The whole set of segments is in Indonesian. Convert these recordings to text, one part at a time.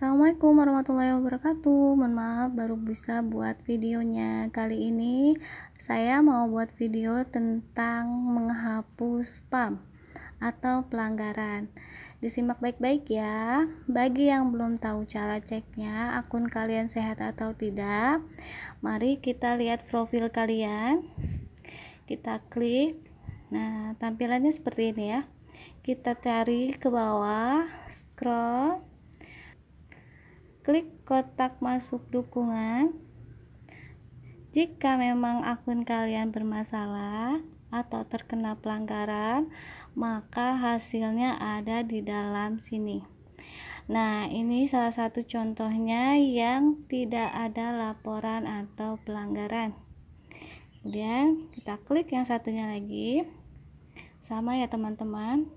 Assalamualaikum warahmatullahi wabarakatuh Mohon maaf baru bisa buat videonya Kali ini saya mau buat video tentang menghapus spam atau pelanggaran Disimak baik-baik ya Bagi yang belum tahu cara ceknya akun kalian sehat atau tidak Mari kita lihat profil kalian Kita klik Nah tampilannya seperti ini ya kita cari ke bawah scroll Klik kotak masuk dukungan. Jika memang akun kalian bermasalah atau terkena pelanggaran, maka hasilnya ada di dalam sini. Nah, ini salah satu contohnya yang tidak ada laporan atau pelanggaran. Kemudian kita klik yang satunya lagi. Sama ya teman-teman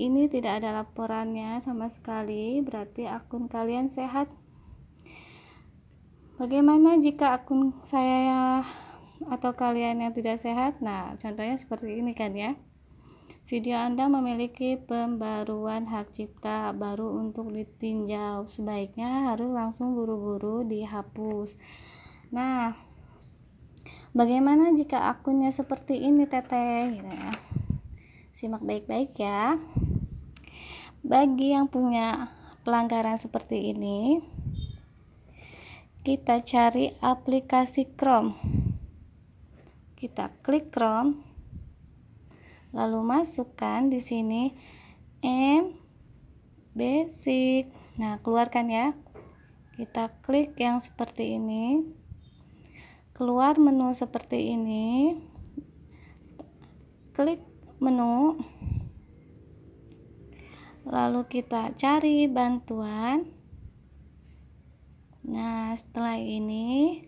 ini tidak ada laporannya sama sekali, berarti akun kalian sehat. Bagaimana jika akun saya atau kalian yang tidak sehat? Nah, contohnya seperti ini kan ya. Video Anda memiliki pembaruan hak cipta baru untuk ditinjau. Sebaiknya harus langsung buru-buru dihapus. Nah, bagaimana jika akunnya seperti ini, Teteh? Gitu ya Simak baik-baik ya. Bagi yang punya pelanggaran seperti ini, kita cari aplikasi Chrome. Kita klik Chrome, lalu masukkan di sini M basic. Nah, keluarkan ya. Kita klik yang seperti ini. Keluar menu seperti ini. Klik menu lalu kita cari bantuan nah setelah ini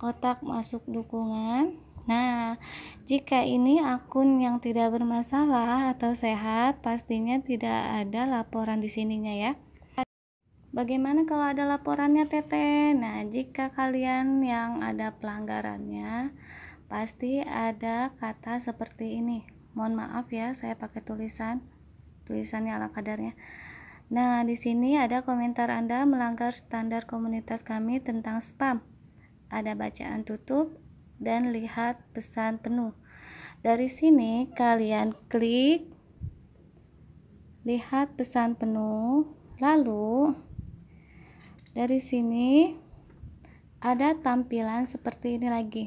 kotak masuk dukungan nah jika ini akun yang tidak bermasalah atau sehat pastinya tidak ada laporan di sininya ya Bagaimana kalau ada laporannya Tete? Nah, jika kalian yang ada pelanggarannya, pasti ada kata seperti ini mohon maaf ya saya pakai tulisan tulisannya ala kadarnya nah di sini ada komentar anda melanggar standar komunitas kami tentang spam ada bacaan tutup dan lihat pesan penuh dari sini kalian klik lihat pesan penuh lalu dari sini ada tampilan seperti ini lagi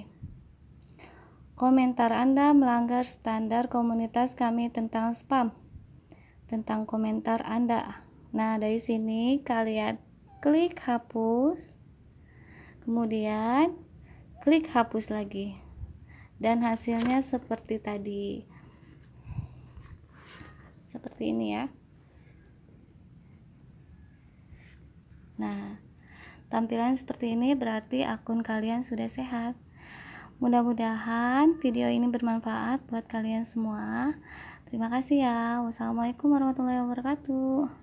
Komentar Anda melanggar standar komunitas kami tentang spam. Tentang komentar Anda. Nah, dari sini kalian klik hapus. Kemudian klik hapus lagi. Dan hasilnya seperti tadi. Seperti ini ya. Nah, tampilan seperti ini berarti akun kalian sudah sehat. Mudah-mudahan video ini bermanfaat buat kalian semua. Terima kasih ya. Wassalamualaikum warahmatullahi wabarakatuh.